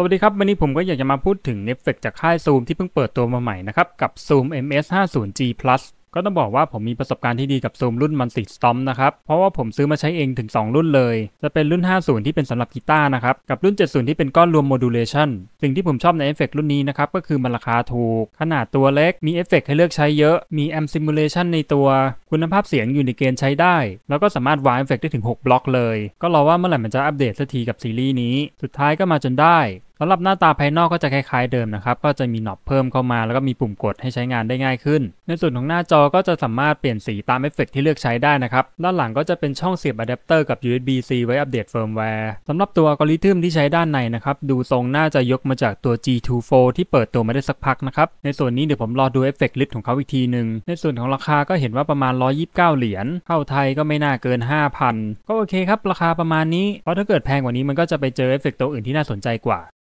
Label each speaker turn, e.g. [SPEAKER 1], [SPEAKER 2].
[SPEAKER 1] สวัสดีครับวันนี้ผมก็อยากจะมาพูดถึง n e t f l i x จากค่าย Zoom ที่เพิ่งเปิดตัวมาใหม่นะครับ กับ Zoom MS 5 0 G Plus ก็ต้องบอกว่าผมมีประสบการณ์ที่ดีกับ Zoom รุ่นมันติสตอมนะครับ เพราะว่าผมซื้อมาใช้เองถึง 2 รุ่นเลย จะเป็นรุ่น 50 ที่เป็นสำหรับกีตาร์นะครับ กับรุ่น 70 ที่เป็นก้อนรวมโมดูลเลชันสิ่งที่ผมชอบในเอฟเฟกรุ่นนี้นะครับก็คือมันราคาถูกขนาดตัวเล็กมีเอฟเฟกให้เลือกใช้เยอะมีแอมซิมูเลชันในตัว คุณภาพเสียงอยู่ในเกณฑ์ใช้ได้แล้วก็สามารถวางเอฟเฟกได้ถึง6บล็อกเลยก็รอว่าเมื่อไหร่มันจะอัปเดตสักทีกับซีรีส์นี้สุดท้ายก็มาจนได้สำหรับหน้าตาภายนอกก็จะคล้าย ๆเดิมนะครับ ก็จะมีหนอบเพิ่มเข้ามาแล้วก็มีปุ่มกดให้ใช้งานได้ง่ายขึ้น ในส่วนของหน้าจอก็จะสามารถเปลี่ยนสีตามเอฟเฟกที่เลือกใช้ได้นะครับ ด้านหลังก็จะเป็นช่องเสียบอะแดปเตอร์กับ USB-C ไว้อัปเดตเฟิร์มแวร์สำหรับตัวอัลกอริทึมที่ใช้ด้านในนะครับ ดูทรงน่าจะยกมาจากตัว G24 ที่เปิดตัวมาได้สักพักนะครับในส่วนนี้เดี๋ยวผมรอดูเอฟเฟกต์ลิฟต์ของเขาอีกทีหนึ่งในส่วนของราคาก็เห็นว่าประมาณ129 เหรียญเข้าไทยก็ไม่น่าเกิน 5,000 ก็โอเคครับราคาประมาณนี้ เพราะถ้าเกิดแพงกว่านี้มันก็จะไปเจอเอฟเฟกตัวอื่นที่น่าสนใจกว่า